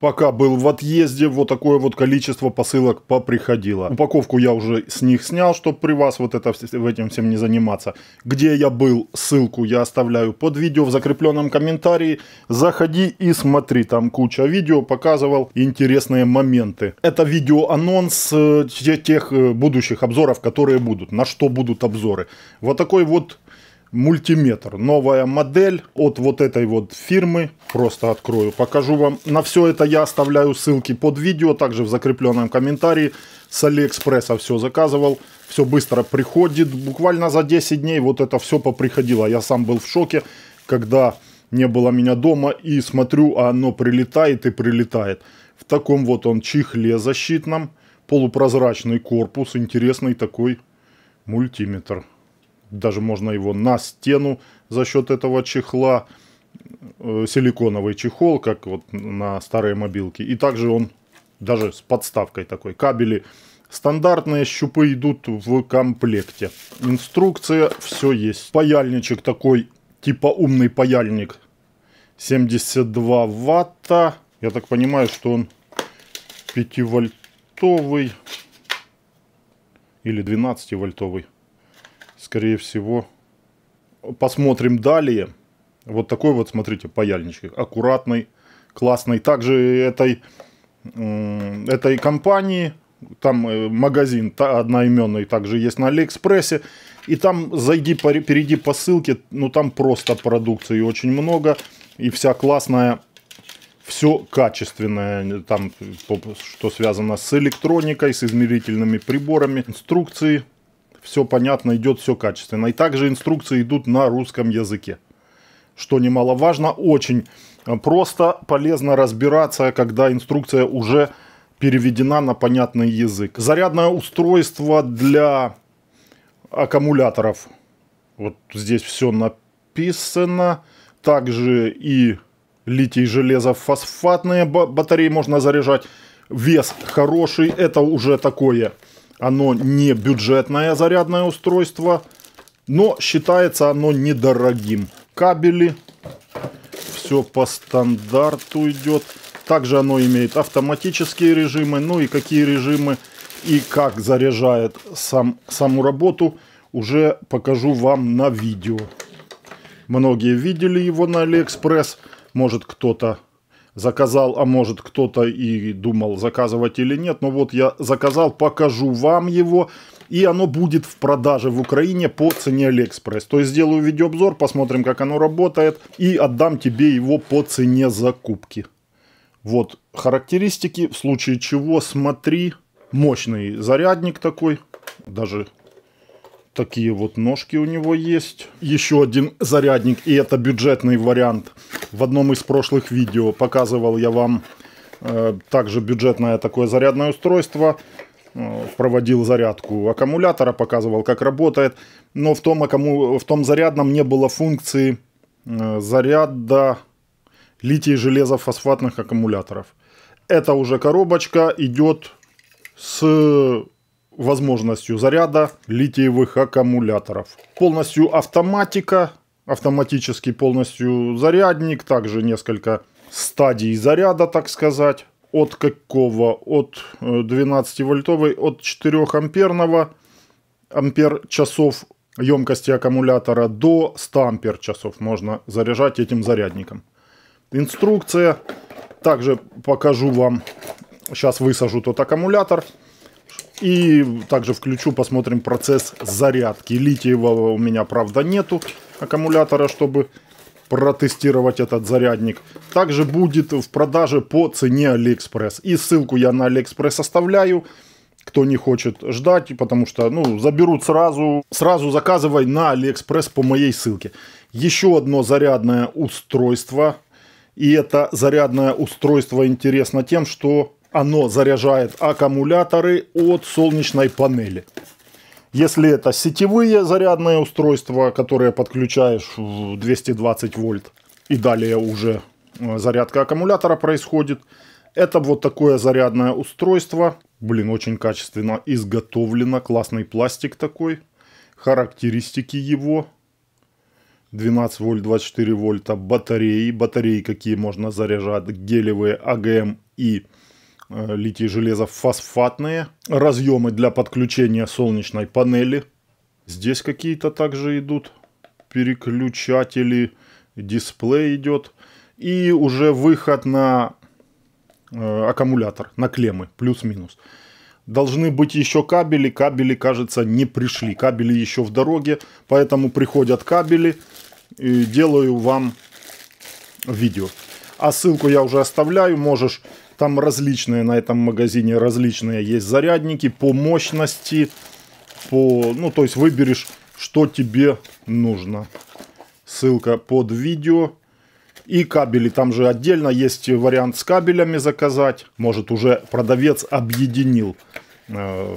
Пока был в отъезде, вот такое вот количество посылок поприходило. Упаковку я уже с них снял, чтобы при вас вот это, этим всем не заниматься. Где я был, ссылку я оставляю под видео в закрепленном комментарии. Заходи и смотри, там куча видео, показывал интересные моменты. Это видео-анонс э, тех э, будущих обзоров, которые будут, на что будут обзоры. Вот такой вот мультиметр. Новая модель от вот этой вот фирмы. Просто открою, покажу вам. На все это я оставляю ссылки под видео, также в закрепленном комментарии. С Алиэкспресса все заказывал. Все быстро приходит. Буквально за 10 дней вот это все поприходило. Я сам был в шоке, когда не было меня дома. И смотрю, а оно прилетает и прилетает. В таком вот он чехле защитном. Полупрозрачный корпус. Интересный такой мультиметр даже можно его на стену за счет этого чехла, э, силиконовый чехол, как вот на старые мобилки. И также он даже с подставкой такой, кабели. Стандартные щупы идут в комплекте. Инструкция, все есть. Паяльничек такой, типа умный паяльник. 72 ватта. Я так понимаю, что он 5 вольтовый или 12 вольтовый скорее всего. Посмотрим далее. Вот такой вот, смотрите, паяльничек. Аккуратный, классный. Также этой, этой компании, там э, магазин одноименный также есть на Алиэкспрессе. И там зайди, перейди по ссылке, ну там просто продукции очень много. И вся классная, все качественное. Там, что связано с электроникой, с измерительными приборами, инструкции все понятно идет, все качественно. И также инструкции идут на русском языке. Что немаловажно, очень э, просто, полезно разбираться, когда инструкция уже переведена на понятный язык. Зарядное устройство для аккумуляторов. Вот здесь все написано. Также и литий, железо, фосфатные батареи можно заряжать. Вес хороший, это уже такое оно не бюджетное зарядное устройство, но считается оно недорогим. Кабели, все по стандарту идет. Также оно имеет автоматические режимы, ну и какие режимы и как заряжает сам, саму работу, уже покажу вам на видео. Многие видели его на Алиэкспресс, может кто-то заказал, а может кто-то и думал заказывать или нет. Но вот я заказал, покажу вам его. И оно будет в продаже в Украине по цене Алиэкспресс. То есть сделаю видеообзор, посмотрим, как оно работает. И отдам тебе его по цене закупки. Вот характеристики, в случае чего смотри. Мощный зарядник такой. Даже такие вот ножки у него есть. Еще один зарядник, и это бюджетный вариант. В одном из прошлых видео показывал я вам э, также бюджетное такое зарядное устройство. Э, проводил зарядку аккумулятора, показывал, как работает. Но в том, аккуму... в том зарядном не было функции э, заряда литий железофосфатных аккумуляторов. Это уже коробочка идет с возможностью заряда литиевых аккумуляторов. Полностью автоматика, автоматический полностью зарядник, также несколько стадий заряда, так сказать. От какого? От 12 э, вольтовой, от 4 амперного ампер часов емкости аккумулятора до 100 ампер часов можно заряжать этим зарядником. Инструкция. Также покажу вам, сейчас высажу тот аккумулятор. И также включу, посмотрим процесс зарядки. Литиевого у меня, правда, нету аккумулятора, чтобы протестировать этот зарядник. Также будет в продаже по цене Алиэкспресс. И ссылку я на Алиэкспресс оставляю. Кто не хочет ждать, потому что ну, заберут сразу. Сразу заказывай на Алиэкспресс по моей ссылке. Еще одно зарядное устройство. И это зарядное устройство интересно тем, что оно заряжает аккумуляторы от солнечной панели. Если это сетевые зарядные устройства, которые подключаешь в 220 вольт, и далее уже э, зарядка аккумулятора происходит, это вот такое зарядное устройство. Блин, очень качественно изготовлено, классный пластик такой. Характеристики его. 12 вольт, 24 вольта, батареи. Батареи какие можно заряжать, гелевые, АГМ и... Э, литий железо фосфатные, разъемы для подключения солнечной панели. Здесь какие-то также идут переключатели, дисплей идет. И уже выход на э, аккумулятор, на клеммы, плюс-минус. Должны быть еще кабели, кабели, кажется, не пришли. Кабели еще в дороге, поэтому приходят кабели. И делаю вам видео. А ссылку я уже оставляю, можешь там различные на этом магазине различные есть зарядники по мощности, по, ну то есть выберешь, что тебе нужно. Ссылка под видео. И кабели, там же отдельно есть вариант с кабелями заказать. Может уже продавец объединил э,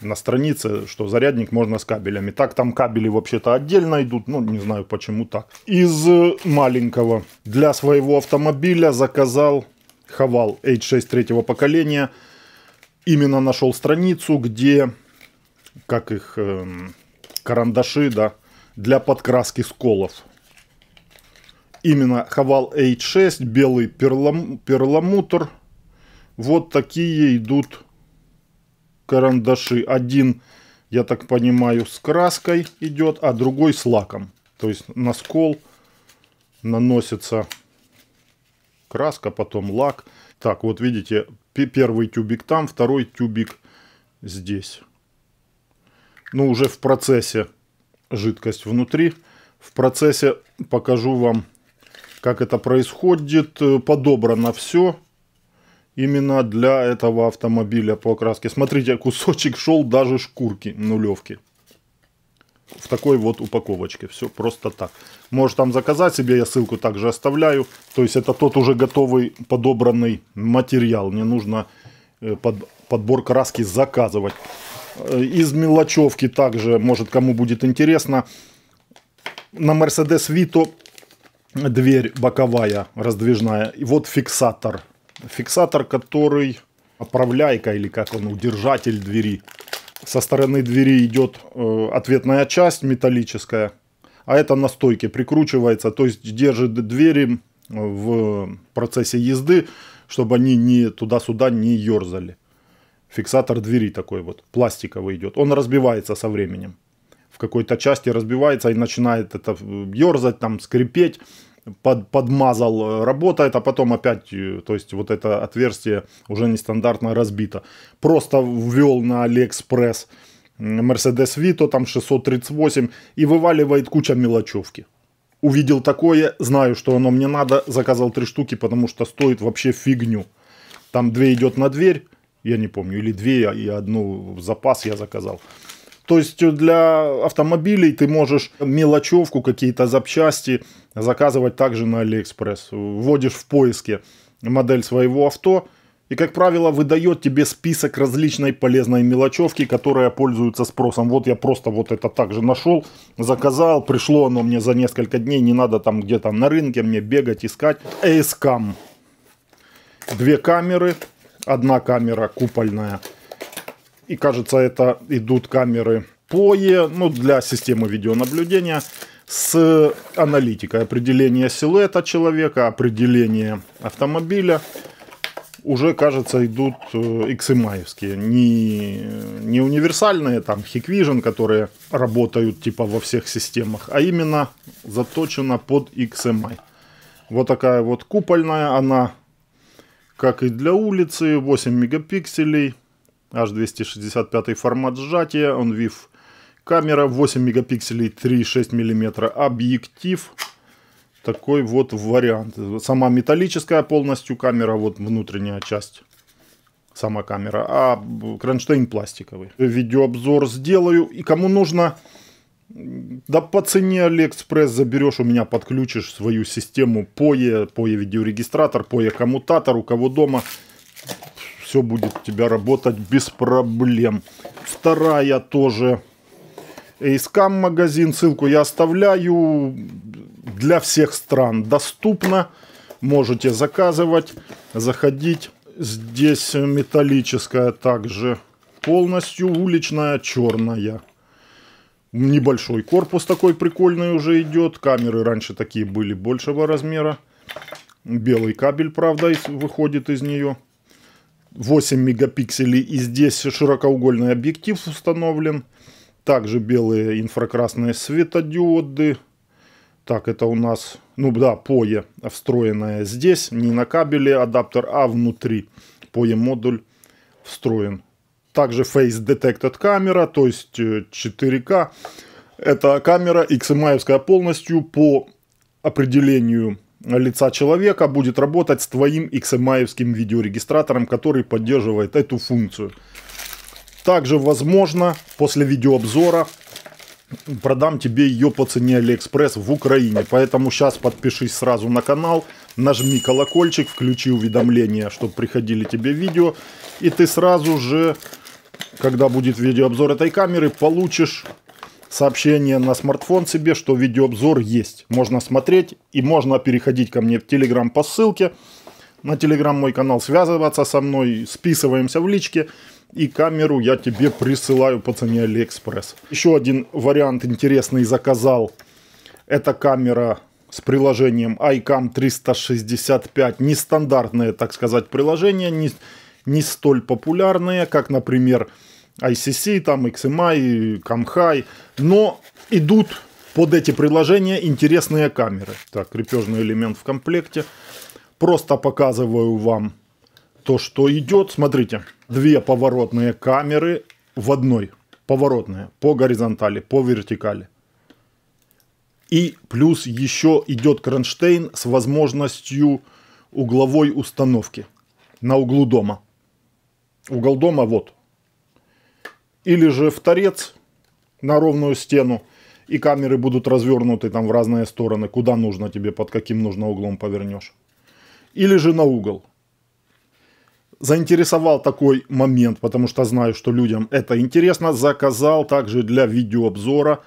на странице, что зарядник можно с кабелями. Так там кабели вообще-то отдельно идут, ну не знаю почему так. Из маленького для своего автомобиля заказал Хавал H6 третьего поколения именно нашел страницу, где, как их э, карандаши, да, для подкраски сколов. Именно Хавал H6, белый перлам, перламутр. Вот такие идут карандаши. Один, я так понимаю, с краской идет, а другой с лаком. То есть на скол наносится краска, потом лак. Так, вот видите, первый тюбик там, второй тюбик здесь. Ну, уже в процессе жидкость внутри. В процессе покажу вам, как это происходит. Э, подобрано все именно для этого автомобиля по краске Смотрите, кусочек шел даже шкурки нулевки в такой вот упаковочке. Все просто так. Можешь там заказать себе, я ссылку также оставляю. То есть это тот уже готовый подобранный материал. Не нужно э, под, подбор краски заказывать. Э, из мелочевки также, может кому будет интересно, на Mercedes Vito дверь боковая, раздвижная. И вот фиксатор. Фиксатор, который оправляйка или как он, удержатель двери со стороны двери идет э, ответная часть металлическая, а это на стойке прикручивается, то есть держит двери э, в процессе езды, чтобы они не туда-сюда не ерзали. Фиксатор двери такой вот, пластиковый идет. Он разбивается со временем. В какой-то части разбивается и начинает это э, ерзать, там скрипеть под, подмазал, э, работает, а потом опять, э, то есть вот это отверстие уже нестандартно разбито. Просто ввел на Алиэкспресс Mercedes Vito, там 638, и вываливает куча мелочевки. Увидел такое, знаю, что оно мне надо, заказал три штуки, потому что стоит вообще фигню. Там две идет на дверь, я не помню, или две, и одну в запас я заказал. То есть э, для автомобилей ты можешь мелочевку, какие-то запчасти заказывать также на Алиэкспресс. Вводишь в поиске модель своего авто, и, как правило, выдает тебе список различной полезной мелочевки, которая пользуется спросом. Вот я просто вот это также нашел, заказал, пришло оно мне за несколько дней, не надо там где-то на рынке мне бегать, искать. Эйскам. Две камеры, одна камера купольная – и кажется это идут камеры POE, ну для системы видеонаблюдения, с аналитикой определения силуэта человека, определения автомобиля. Уже, кажется, идут XMI-евские, э, эм не, не универсальные, там, Hikvision, которые работают типа во всех системах, а именно заточена под XMI. Эм вот такая вот купольная, она как и для улицы, 8 мегапикселей, H265 формат сжатия, он вив камера 8 мегапикселей 3,6 мм объектив такой вот вариант сама металлическая полностью камера вот внутренняя часть сама камера а кронштейн пластиковый видеообзор сделаю и кому нужно да по цене Алиэкспресс заберешь у меня подключишь свою систему POE POE видеорегистратор POE коммутатор у кого дома все будет у тебя работать без проблем. Вторая тоже Эйскам магазин, ссылку я оставляю для всех стран доступно. Можете заказывать, заходить. Здесь металлическая также полностью уличная черная. Небольшой корпус такой прикольный уже идет. Камеры раньше такие были большего размера. Белый кабель, правда, выходит из нее. 8 мегапикселей и здесь широкоугольный объектив установлен. Также белые инфракрасные светодиоды. Так, это у нас, ну да, POE встроенная здесь. Не на кабеле адаптер, а внутри. POE модуль встроен. Также Face Detected камера, то есть 4К. Э, это камера XMI полностью по определению лица человека будет работать с твоим XMI-евским эм видеорегистратором, который поддерживает эту функцию. Также, возможно, после видеообзора продам тебе ее по цене Алиэкспресс в Украине. Поэтому сейчас подпишись сразу на канал, нажми колокольчик, включи уведомления, чтобы приходили тебе видео. И ты сразу же, когда будет видеообзор этой камеры, получишь сообщение на смартфон себе, что видеообзор есть. Можно смотреть и можно переходить ко мне в Телеграм по ссылке. На Телеграм мой канал связываться со мной, списываемся в личке. И камеру я тебе присылаю по цене Алиэкспресс. Еще один вариант интересный заказал. Это камера с приложением iCam 365. Нестандартное, так сказать, приложение. Не, не столь популярное, как, например, ICC, там XMI, эм Камхай, но идут под эти приложения интересные камеры. Так, крепежный элемент в комплекте. Просто показываю вам то, что идет. Смотрите, две поворотные камеры в одной. Поворотные по горизонтали, по вертикали. И плюс еще идет кронштейн с возможностью угловой установки на углу дома. Угол дома вот или же в торец на ровную стену, и камеры будут развернуты там в разные стороны, куда нужно тебе, под каким нужно углом повернешь. Или же на угол. Заинтересовал такой момент, потому что знаю, что людям это интересно. Заказал также для видеообзора.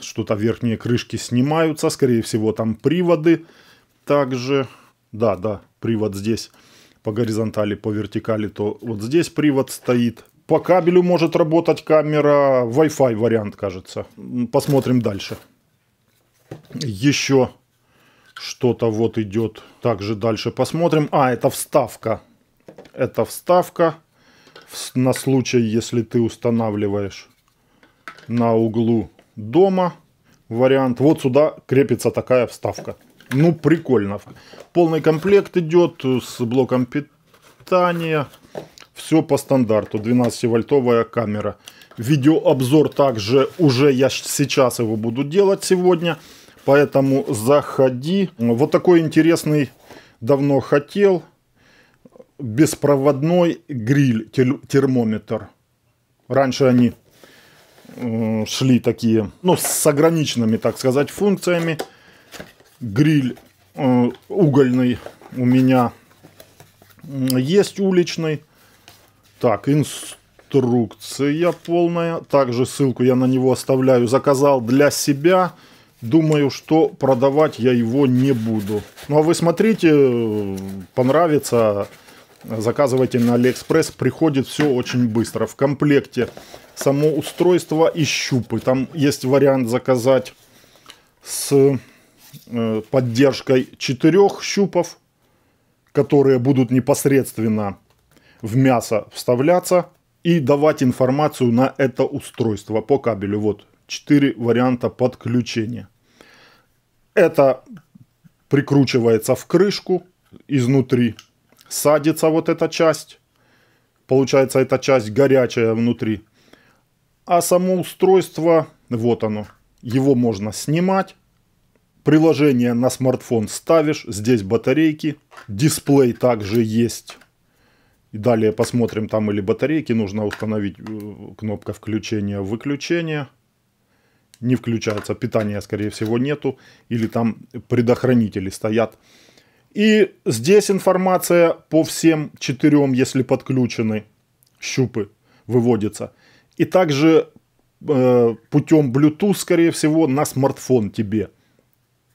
Что-то верхние крышки снимаются, скорее всего там приводы. Также, да, да, привод здесь по горизонтали, по вертикали, то вот здесь привод стоит – по кабелю может работать камера, Wi-Fi вариант, кажется. Посмотрим дальше. Еще что-то вот идет. Также дальше посмотрим. А, это вставка. Это вставка на случай, если ты устанавливаешь на углу дома вариант. Вот сюда крепится такая вставка. Ну, прикольно. Полный комплект идет с блоком питания. Все по стандарту. 12-вольтовая камера. Видеообзор также уже я сейчас его буду делать сегодня. Поэтому заходи. Вот такой интересный, давно хотел, беспроводной гриль, термометр. Раньше они э, шли такие, ну, с ограниченными, так сказать, функциями. Гриль э, угольный у меня есть уличный. Так, инструкция полная. Также ссылку я на него оставляю. Заказал для себя. Думаю, что продавать я его не буду. Ну а вы смотрите, понравится, заказывайте на Алиэкспресс. Приходит все очень быстро. В комплекте само устройство и щупы. Там есть вариант заказать с э, поддержкой четырех щупов, которые будут непосредственно в мясо вставляться и давать информацию на это устройство по кабелю. Вот четыре варианта подключения. Это прикручивается в крышку изнутри, садится вот эта часть. Получается эта часть горячая внутри. А само устройство, вот оно, его можно снимать. Приложение на смартфон ставишь, здесь батарейки, дисплей также есть и далее посмотрим, там или батарейки нужно установить. Э, кнопка включения-выключения. Не включается, питания, скорее всего, нету. Или там предохранители стоят. И здесь информация по всем четырем, если подключены щупы, выводится. И также э, путем Bluetooth, скорее всего, на смартфон тебе –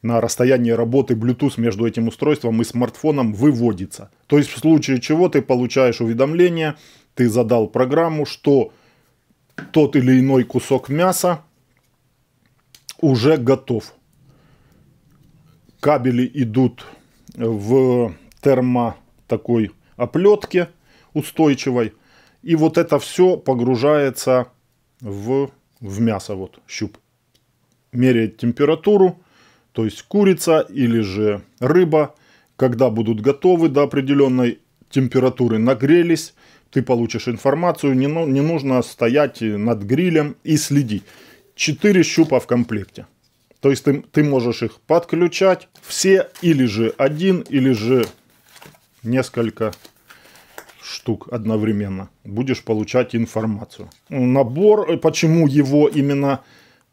на расстоянии работы Bluetooth между этим устройством и смартфоном выводится. То есть в случае чего ты получаешь уведомление, ты задал программу, что тот или иной кусок мяса уже готов. Кабели идут в термо такой оплетке устойчивой. И вот это все погружается в, в мясо. Вот щуп меряет температуру то есть курица или же рыба, когда будут готовы до определенной температуры, нагрелись, ты получишь информацию, не, ну, не нужно стоять над грилем и следить. Четыре щупа в комплекте. То есть ты, ты можешь их подключать все, или же один, или же несколько штук одновременно. Будешь получать информацию. Набор, почему его именно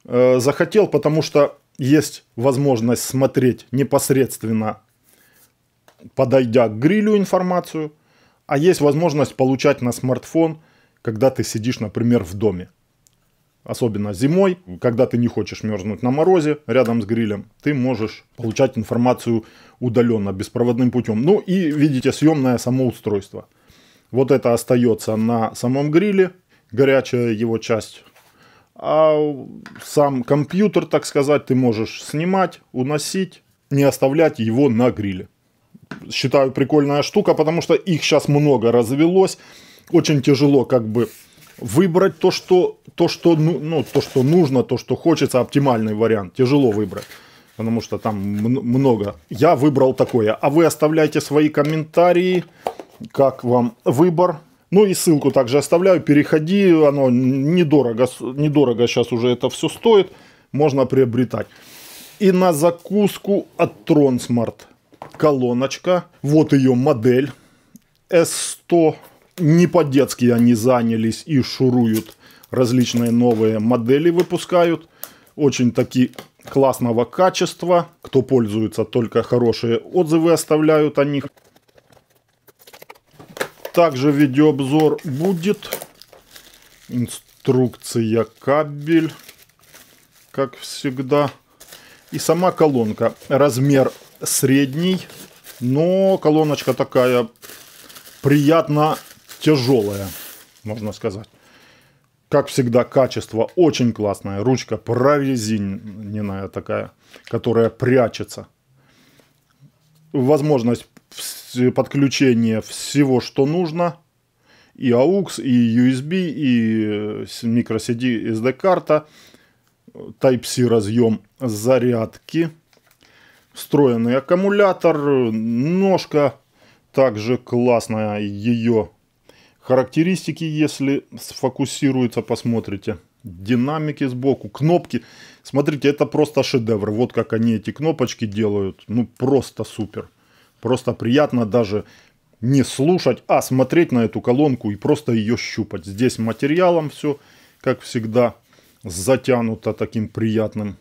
э, захотел, потому что есть возможность смотреть непосредственно, подойдя к грилю информацию, а есть возможность получать на смартфон, когда ты сидишь, например, в доме. Особенно зимой, когда ты не хочешь мерзнуть на морозе рядом с грилем, ты можешь получать информацию удаленно, беспроводным путем. Ну и, видите, съемное самоустройство. Вот это остается на самом гриле, горячая его часть а сам компьютер, так сказать, ты можешь снимать, уносить, не оставлять его на гриле. Считаю прикольная штука, потому что их сейчас много развелось. Очень тяжело как бы выбрать то, что, то, что, ну, ну, то, что нужно, то, что хочется, оптимальный вариант. Тяжело выбрать потому что там много. Я выбрал такое. А вы оставляйте свои комментарии, как вам выбор. Ну и ссылку также оставляю, переходи, оно недорого, недорого сейчас уже это все стоит, можно приобретать. И на закуску от Tronsmart колоночка, вот ее модель S100. Не по-детски они занялись и шуруют, различные новые модели выпускают, очень такие классного качества, кто пользуется, только хорошие отзывы оставляют о них. Также видеообзор будет. Инструкция кабель, как всегда. И сама колонка. Размер средний, но колоночка такая приятно тяжелая, можно сказать. Как всегда, качество очень классное. Ручка прорезиненная такая, которая прячется. Возможность подключение всего, что нужно. И AUX, и USB, и microSD э, SD-карта, Type-C разъем зарядки, встроенный аккумулятор, ножка, также классная ее характеристики, если сфокусируется, посмотрите. Динамики сбоку, кнопки. Смотрите, это просто шедевр. Вот как они эти кнопочки делают. Ну, просто супер. Просто приятно даже не слушать, а смотреть на эту колонку и просто ее щупать. Здесь материалом все, как всегда, затянуто таким приятным.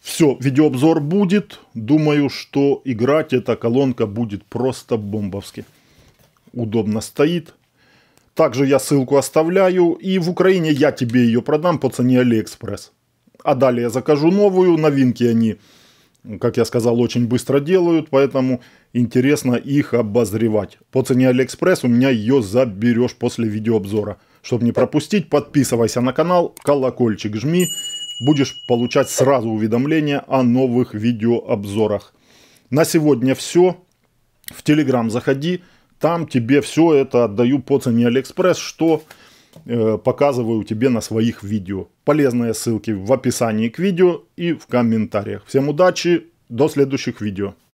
Все, видеообзор будет. Думаю, что играть эта колонка будет просто бомбовски. Удобно стоит. Также я ссылку оставляю. И в Украине я тебе ее продам по цене Алиэкспресс. А далее закажу новую. Новинки они, как я сказал, очень быстро делают. Поэтому интересно их обозревать. По цене Алиэкспресс у меня ее заберешь после видеообзора. Чтобы не пропустить, подписывайся на канал, колокольчик жми, будешь получать сразу уведомления о новых видеообзорах. На сегодня все. В Телеграм заходи, там тебе все это отдаю по цене Алиэкспресс, что э, показываю тебе на своих видео. Полезные ссылки в описании к видео и в комментариях. Всем удачи, до следующих видео.